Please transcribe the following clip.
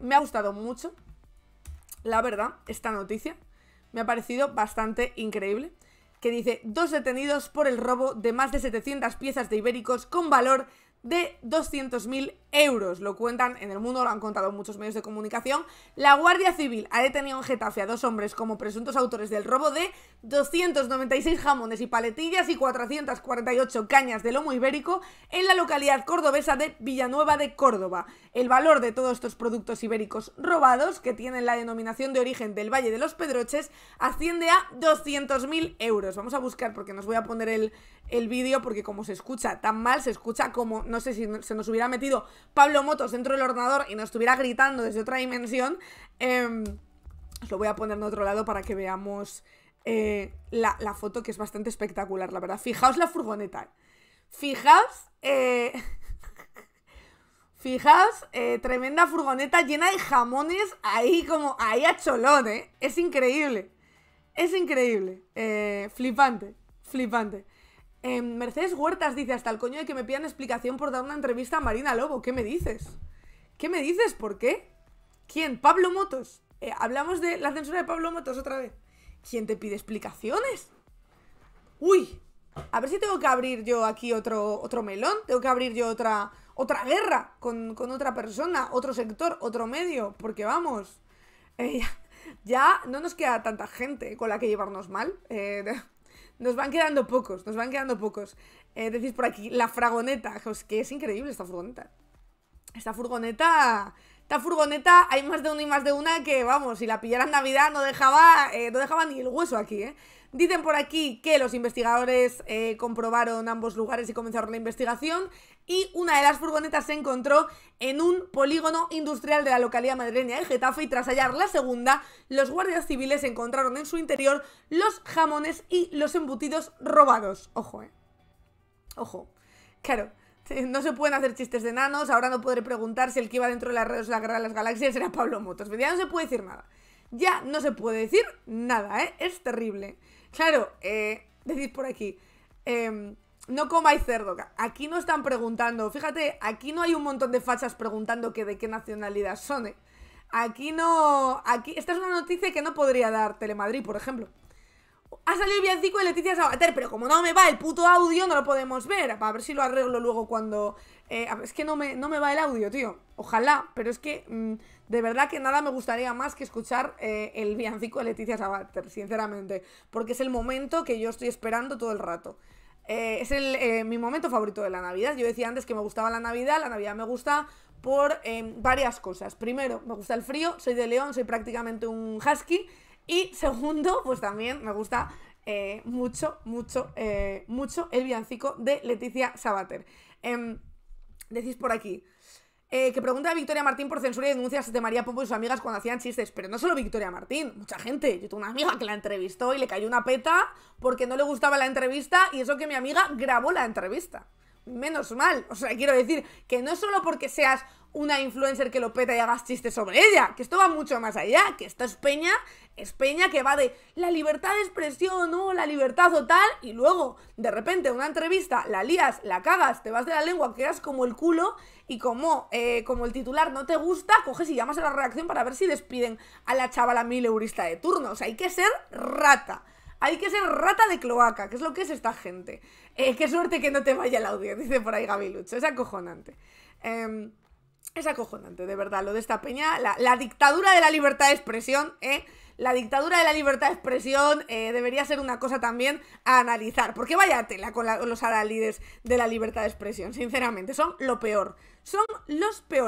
Me ha gustado mucho, la verdad, esta noticia. Me ha parecido bastante increíble. Que dice, dos detenidos por el robo de más de 700 piezas de ibéricos con valor de 200.000 euros. Lo cuentan en el mundo, lo han contado muchos medios de comunicación. La Guardia Civil ha detenido en Getafe a dos hombres como presuntos autores del robo de 296 jamones y paletillas y 448 cañas de lomo ibérico en la localidad cordobesa de Villanueva de Córdoba. El valor de todos estos productos ibéricos robados, que tienen la denominación de origen del Valle de los Pedroches, asciende a 200.000 euros. Vamos a buscar porque nos voy a poner el, el vídeo porque como se escucha tan mal, se escucha como, no sé si se nos hubiera metido Pablo Motos dentro del ordenador y nos estuviera gritando desde otra dimensión, os em, lo voy a poner en otro lado para que veamos eh, la, foto que es bastante espectacular, la verdad. Fijaos la furgoneta. Fijaos... Eh, fijaos, eh, tremenda furgoneta llena de jamones ahí como ahí a cholón, ¿eh? Es increíble. Es increíble. flipante, flipante. Em, Mercedes Huertas dice, hasta el coño de que me pidan explicación por dar una entrevista a Marina Lobo. ¿Qué me dices? ¿Qué me dices? ¿Por qué? ¿Quién? Pablo Motos. Eh, hablamos de la censura de Pablo Motos otra vez. ¿Quién te pide explicaciones? Uy, a ver si tengo que abrir yo aquí otro, otro melón, tengo que abrir yo otra, otra guerra con, otra persona, otro sector, otro medio, porque vamos, eh, ya, no nos queda tanta gente con la que llevarnos mal. Eh, nos van quedando pocos, nos van quedando pocos. Eh, decís por aquí, la fragoneta, que es increíble esta furgoneta. Esta furgoneta esta furgoneta hay más de una y más de una que, vamos, si la pillaran Navidad no dejaba, eh, dejaba ni el hueso aquí, ¿eh? Dicen por aquí que los investigadores eh, comprobaron ambos lugares y comenzaron la investigación y una de las furgonetas se encontró en un polígono industrial de la localidad madrileña de Getafe y tras hallar la segunda, los guardias civiles encontraron en su interior los jamones y los embutidos robados. Ojo, eh. Ojo. Claro, no se pueden hacer chistes de nanos ahora no podré preguntar si el que iba dentro de las redes de la guerra de las galaxias era Pablo Motos. Ya no se puede decir nada. Ya no se puede decir nada, ¿eh? Es terrible. Claro, eh, decís por aquí, em, no comáis cerdo. Aquí no están preguntando, fíjate, aquí no hay un montón de fachas preguntando que de qué nacionalidad son, ¿eh? Aquí no... Aquí, esta es una noticia que no podría dar Telemadrid, por ejemplo. Ha salido el villancico de Leticia Sabater, pero como no me va el puto audio, no lo podemos ver. A ver si lo arreglo luego cuando. Eh, es que no me, no me va el audio, tío. Ojalá, pero es que mm, de verdad que nada me gustaría más que escuchar eh, el villancico de Leticia Sabater, sinceramente. Porque es el momento que yo estoy esperando todo el rato. Eh, es mi momento favorito de la Navidad. Yo decía antes que me gustaba la Navidad, la Navidad me gusta por em, varias cosas. Primero, me gusta el frío, soy de León, soy prácticamente un husky. Y segundo, pues también me gusta eh, mucho, mucho, eh, mucho el villancico de Leticia Sabater. Em, decís por aquí. Eh, que pregunta a Victoria Martín por censura y denuncias de María Popo y sus amigas cuando hacían chistes. Pero no solo Victoria Martín, mucha gente. Yo tengo una amiga que la entrevistó y le cayó una peta porque no le gustaba la entrevista y eso que mi amiga grabó la entrevista menos mal. O sea, quiero decir que no solo porque seas una influencer que lo peta y hagas chistes sobre ella, que esto va mucho más allá, que esto es peña, es peña que va de la libertad de expresión, ¿no? La libertad total y luego, de repente, una entrevista, la lías, la cagas, te vas de la lengua, quedas como el culo, y como, eh, como el titular no te gusta, coges y llamas a la reacción para ver si despiden a la chavala mil eurista de turno. O sea, hay que ser rata. Hay que ser rata de cloaca, que es lo que es esta gente. Eh, qué suerte que no te vaya el audio, dice por ahí Gaby Es acojonante. Eh, es acojonante, de verdad, lo de esta peña. La, dictadura de la libertad de expresión, ¿eh? La dictadura de la libertad de expresión eh, debería ser una cosa también a analizar. Porque vaya tela con los adalides de la libertad de expresión, sinceramente. Son lo peor. Son los peores.